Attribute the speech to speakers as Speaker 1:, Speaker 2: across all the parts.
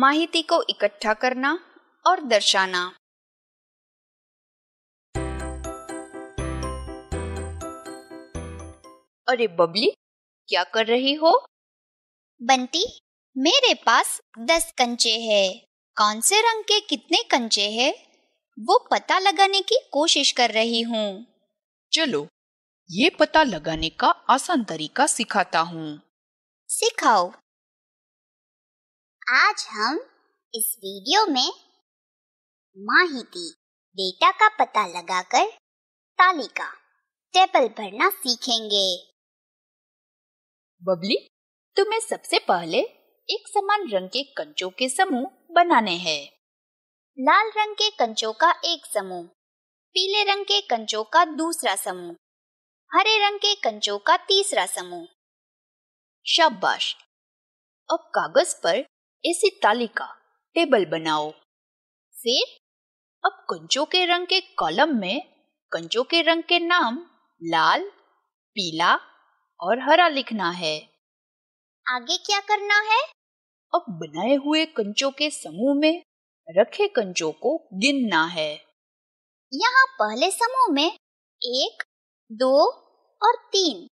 Speaker 1: माहिती को इकट्ठा करना और दर्शाना अरे बबली क्या कर रही हो बंटी मेरे पास दस कंचे हैं। कौन से रंग के कितने कंचे हैं? वो पता लगाने की कोशिश कर रही हूँ चलो ये पता लगाने का आसान तरीका सिखाता हूँ सिखाओ आज हम इस वीडियो में माहिती डेटा का पता लगाकर तालिका टेबल भरना सीखेंगे बबली तुम्हें सबसे पहले एक समान रंग के कंचों के समूह बनाने हैं लाल रंग के कंचों का एक समूह पीले रंग के कंचों का दूसरा समूह हरे रंग के कंचों का तीसरा समूह शाबाश अब कागज पर ऐसी तालिका टेबल बनाओ फिर अब कंचो के रंग के कॉलम में कंचो के रंग के नाम लाल पीला और हरा लिखना है आगे क्या करना है अब बनाए हुए कंजों के समूह में रखे कंचो को गिनना है यहाँ पहले समूह में एक दो और तीन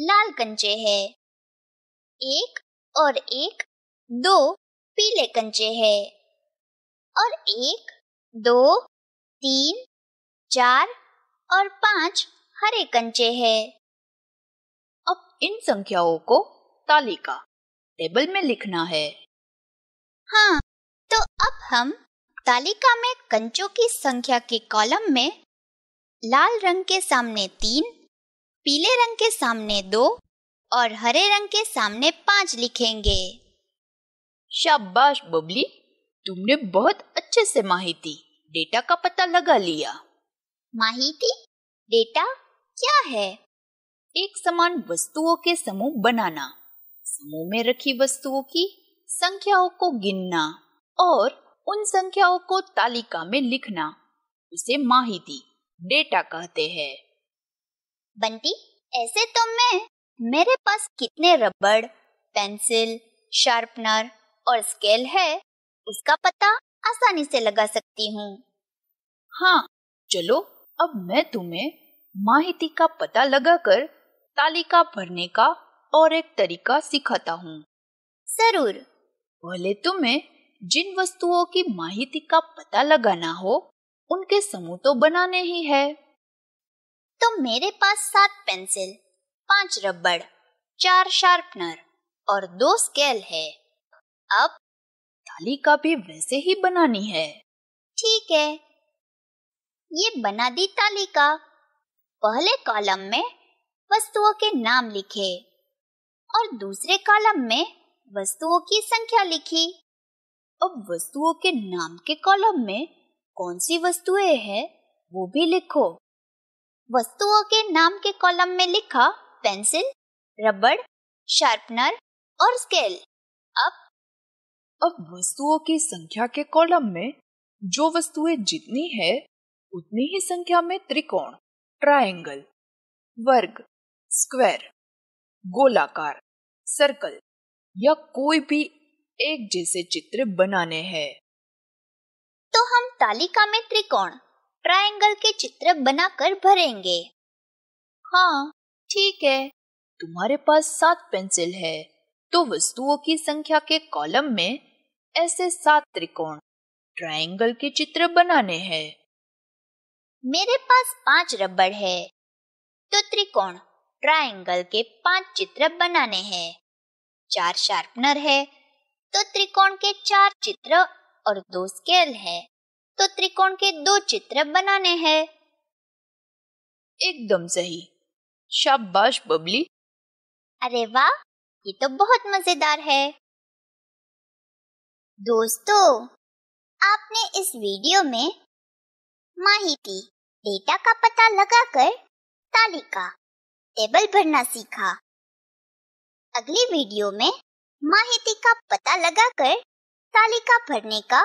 Speaker 1: लाल कंचे हैं एक और एक दो पीले कंचे है और एक दो तीन चार और पांच हरे कंचे है अब इन संख्याओं को तालिका टेबल में लिखना है हाँ तो अब हम तालिका में कंचों की संख्या के कॉलम में लाल रंग के सामने तीन पीले रंग के सामने दो और हरे रंग के सामने पांच लिखेंगे शाबाश बबली तुमने बहुत अच्छे से माहिती डेटा का पता लगा लिया माहिती डेटा क्या है एक समान वस्तुओं के समूह बनाना समूह में रखी वस्तुओं की संख्याओं को गिनना और उन संख्याओं को तालिका में लिखना उसे माहिती डेटा कहते हैं बंटी ऐसे तो मैं मेरे पास कितने रबड़ पेंसिल शार्पनर और स्केल है उसका पता आसानी से लगा सकती हूँ हाँ चलो अब मैं तुम्हें माहिती का पता लगाकर तालिका भरने का और एक तरीका सिखाता हूँ जरूर पहले तुम्हें जिन वस्तुओं की माहिती का पता लगाना हो उनके समूह तो बनाने ही है तो मेरे पास सात पेंसिल पांच रबड़ चार शार्पनर और दो स्केल है अब तालिका भी वैसे ही बनानी है ठीक है ये बना दी तालिका पहले कॉलम में वस्तुओं के नाम लिखे और दूसरे कॉलम में वस्तुओं की संख्या लिखी अब वस्तुओं के नाम के कॉलम में कौन सी वस्तुएं हैं वो भी लिखो वस्तुओं के नाम के कॉलम में लिखा पेंसिल रबड़ शार्पनर और स्केल अब अब वस्तुओं की संख्या के कॉलम में जो वस्तुएं जितनी है उतनी ही संख्या में त्रिकोण ट्रायंगल वर्ग स्क्वायर गोलाकार सर्कल या कोई भी एक जैसे चित्र बनाने हैं तो हम तालिका में त्रिकोण ट्रायंगल के चित्र बनाकर भरेंगे हाँ ठीक है तुम्हारे पास सात पेंसिल है तो वस्तुओं की संख्या के कॉलम में ऐसे सात त्रिकोण ट्रायंगल के चित्र बनाने हैं मेरे पास पांच रबड़ है तो त्रिकोण ट्रायंगल के पांच चित्र बनाने हैं चार शार्पनर है तो त्रिकोण के चार चित्र और दो स्केल है तो त्रिकोण के दो चित्र बनाने हैं एकदम सही शाबाश बबली अरे वाह ये तो बहुत मजेदार है दोस्तों आपने इस वीडियो में माहिती डेटा का पता लगाकर तालिका टेबल भरना सीखा अगली वीडियो में माहिती का पता लगाकर तालिका भरने का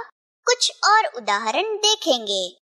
Speaker 1: कुछ और उदाहरण देखेंगे